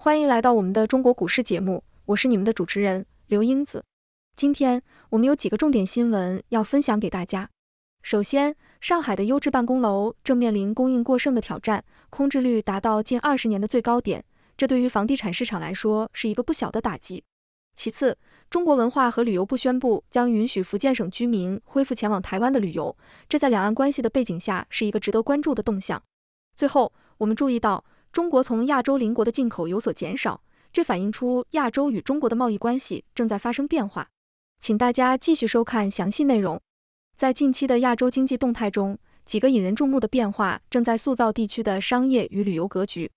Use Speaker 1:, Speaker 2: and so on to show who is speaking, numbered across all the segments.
Speaker 1: 欢迎来到我们的中国股市节目，我是你们的主持人刘英子。今天我们有几个重点新闻要分享给大家。首先，上海的优质办公楼正面临供应过剩的挑战，空置率达到近二十年的最高点，这对于房地产市场来说是一个不小的打击。其次，中国文化和旅游部宣布将允许福建省居民恢复前往台湾的旅游，这在两岸关系的背景下是一个值得关注的动向。最后，我们注意到。中国从亚洲邻国的进口有所减少，这反映出亚洲与中国的贸易关系正在发生变化。请大家继续收看详细内容。在近期的亚洲经济动态中，几个引人注目的变化正在塑造地区的商业与旅游格局。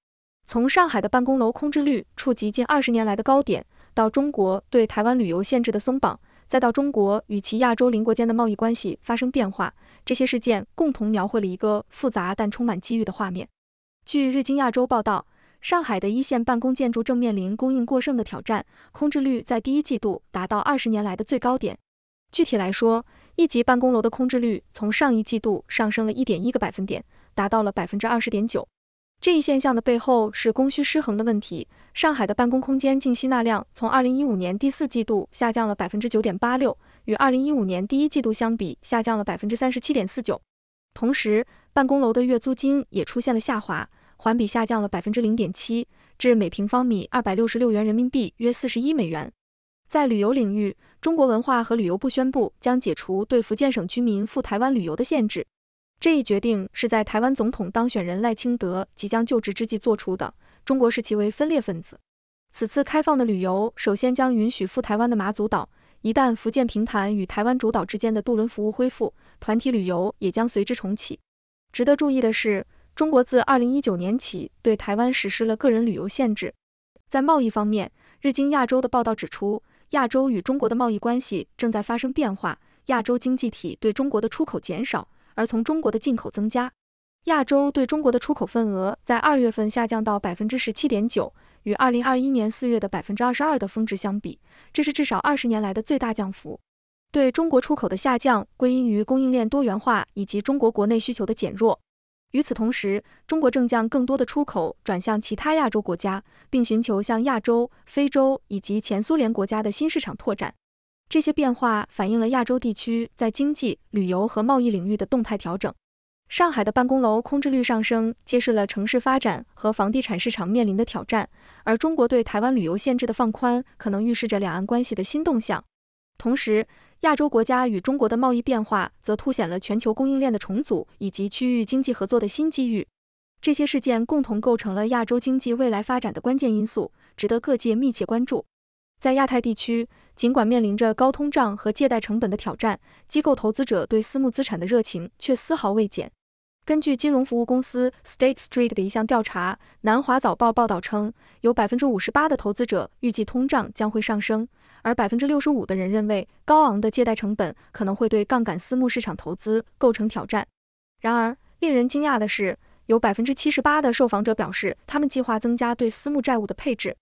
Speaker 1: 从上海的办公楼空置率触及近二十年来的高点，到中国对台湾旅游限制的松绑，再到中国与其亚洲邻国间的贸易关系发生变化，这些事件共同描绘了一个复杂但充满机遇的画面。据日经亚洲报道，上海的一线办公建筑正面临供应过剩的挑战，空置率在第一季度达到二十年来的最高点。具体来说，一级办公楼的空置率从上一季度上升了一点一个百分点，达到了百分之二十点九。这一现象的背后是供需失衡的问题。上海的办公空间净吸纳量从二零一五年第四季度下降了百分之九点八六，与二零一五年第一季度相比下降了百分之三十七点四九。同时，办公楼的月租金也出现了下滑，环比下降了百分之零点七，至每平方米二百六十六元人民币，约四十一美元。在旅游领域，中国文化和旅游部宣布将解除对福建省居民赴台湾旅游的限制。这一决定是在台湾总统当选人赖清德即将就职之际做出的。中国视其为分裂分子。此次开放的旅游首先将允许赴台湾的马祖岛，一旦福建平潭与台湾主岛之间的渡轮服务恢复，团体旅游也将随之重启。值得注意的是，中国自二零一九年起对台湾实施了个人旅游限制。在贸易方面，日经亚洲的报道指出，亚洲与中国的贸易关系正在发生变化，亚洲经济体对中国的出口减少，而从中国的进口增加。亚洲对中国的出口份额在二月份下降到百分之十七点九，与二零二一年四月的百分之二十二的峰值相比，这是至少二十年来的最大降幅。对中国出口的下降归因于供应链多元化以及中国国内需求的减弱。与此同时，中国正将更多的出口转向其他亚洲国家，并寻求向亚洲、非洲以及前苏联国家的新市场拓展。这些变化反映了亚洲地区在经济、旅游和贸易领域的动态调整。上海的办公楼空置率上升揭示了城市发展和房地产市场面临的挑战，而中国对台湾旅游限制的放宽可能预示着两岸关系的新动向。同时，亚洲国家与中国的贸易变化则凸显了全球供应链的重组以及区域经济合作的新机遇。这些事件共同构成了亚洲经济未来发展的关键因素，值得各界密切关注。在亚太地区，尽管面临着高通胀和借贷成本的挑战，机构投资者对私募资产的热情却丝毫未减。根据金融服务公司 State Street 的一项调查，南华早报报道称，有百分之五十八的投资者预计通胀将会上升。而百分之六十五的人认为，高昂的借贷成本可能会对杠杆私募市场投资构成挑战。然而，令人惊讶的是，有百分之七十八的受访者表示，他们计划增加对私募债务的配置。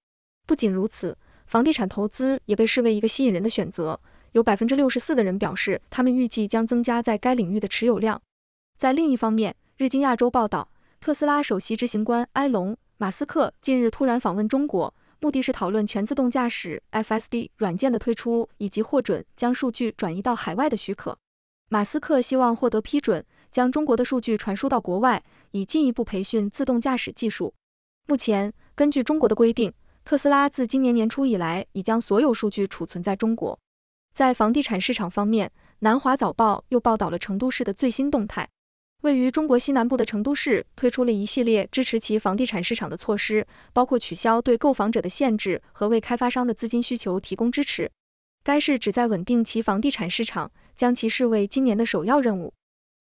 Speaker 1: 不仅如此，房地产投资也被视为一个吸引人的选择，有百分之六十四的人表示，他们预计将增加在该领域的持有量。在另一方面，日经亚洲报道，特斯拉首席执行官埃隆·马斯克近日突然访问中国。目的是讨论全自动驾驶 （FSD） 软件的推出以及获准将数据转移到海外的许可。马斯克希望获得批准，将中国的数据传输到国外，以进一步培训自动驾驶技术。目前，根据中国的规定，特斯拉自今年年初以来已将所有数据储存在中国。在房地产市场方面，南华早报又报道了成都市的最新动态。位于中国西南部的成都市推出了一系列支持其房地产市场的措施，包括取消对购房者的限制和为开发商的资金需求提供支持。该市旨在稳定其房地产市场，将其视为今年的首要任务。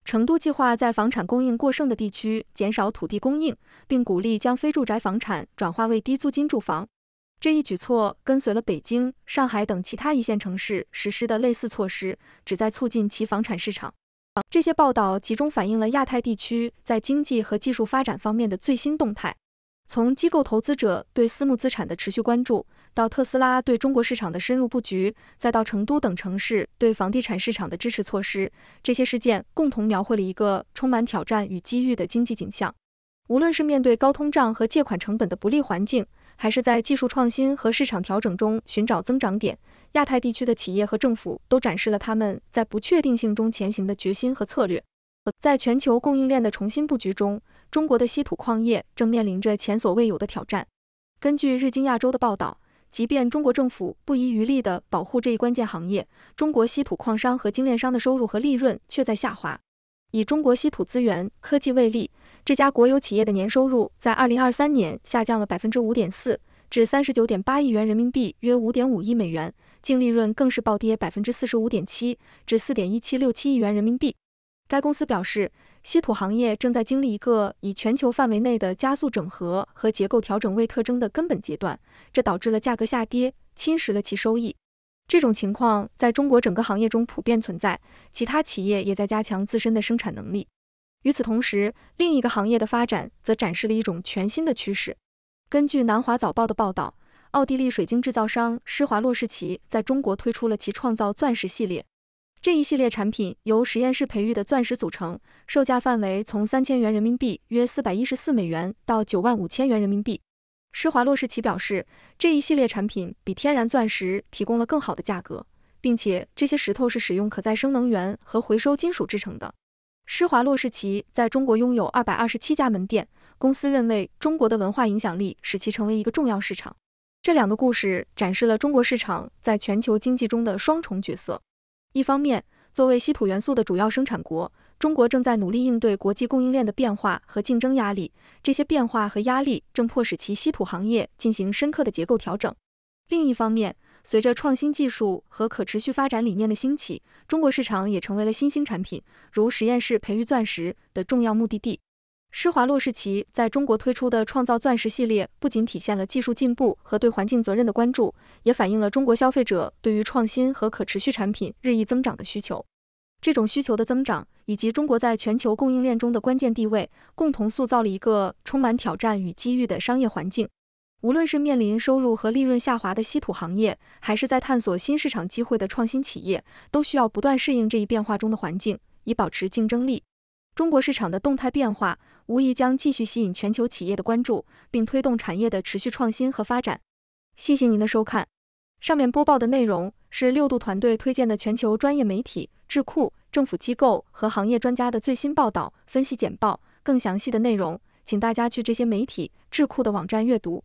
Speaker 1: 成都计划在房产供应过剩的地区减少土地供应，并鼓励将非住宅房产转化为低租金住房。这一举措跟随了北京、上海等其他一线城市实施的类似措施，旨在促进其房产市场。这些报道集中反映了亚太地区在经济和技术发展方面的最新动态。从机构投资者对私募资产的持续关注，到特斯拉对中国市场的深入布局，再到成都等城市对房地产市场的支持措施，这些事件共同描绘了一个充满挑战与机遇的经济景象。无论是面对高通胀和借款成本的不利环境，还是在技术创新和市场调整中寻找增长点，亚太地区的企业和政府都展示了他们在不确定性中前行的决心和策略。在全球供应链的重新布局中，中国的稀土矿业正面临着前所未有的挑战。根据日经亚洲的报道，即便中国政府不遗余力地保护这一关键行业，中国稀土矿商和精炼商的收入和利润却在下滑。以中国稀土资源科技为例。这家国有企业的年收入在二零二三年下降了百分之五点四，至三十九点八亿元人民币，约五点五亿美元，净利润更是暴跌百分之四十五点七，至四点一七六七亿元人民币。该公司表示，稀土行业正在经历一个以全球范围内的加速整合和结构调整为特征的根本阶段，这导致了价格下跌，侵蚀了其收益。这种情况在中国整个行业中普遍存在，其他企业也在加强自身的生产能力。与此同时，另一个行业的发展则展示了一种全新的趋势。根据南华早报的报道，奥地利水晶制造商施华洛世奇在中国推出了其创造钻石系列。这一系列产品由实验室培育的钻石组成，售价范围从三千元人民币约四百一十四美元到九万五千元人民币。施华洛世奇表示，这一系列产品比天然钻石提供了更好的价格，并且这些石头是使用可再生能源和回收金属制成的。施华洛世奇在中国拥有227家门店。公司认为中国的文化影响力使其成为一个重要市场。这两个故事展示了中国市场在全球经济中的双重角色。一方面，作为稀土元素的主要生产国，中国正在努力应对国际供应链的变化和竞争压力，这些变化和压力正迫使其稀土行业进行深刻的结构调整。另一方面，随着创新技术和可持续发展理念的兴起，中国市场也成为了新兴产品，如实验室培育钻石的重要目的地。施华洛世奇在中国推出的“创造钻石”系列，不仅体现了技术进步和对环境责任的关注，也反映了中国消费者对于创新和可持续产品日益增长的需求。这种需求的增长，以及中国在全球供应链中的关键地位，共同塑造了一个充满挑战与机遇的商业环境。无论是面临收入和利润下滑的稀土行业，还是在探索新市场机会的创新企业，都需要不断适应这一变化中的环境，以保持竞争力。中国市场的动态变化，无疑将继续吸引全球企业的关注，并推动产业的持续创新和发展。谢谢您的收看，上面播报的内容是六度团队推荐的全球专业媒体、智库、政府机构和行业专家的最新报道、分析简报。更详细的内容，请大家去这些媒体、智库的网站阅读。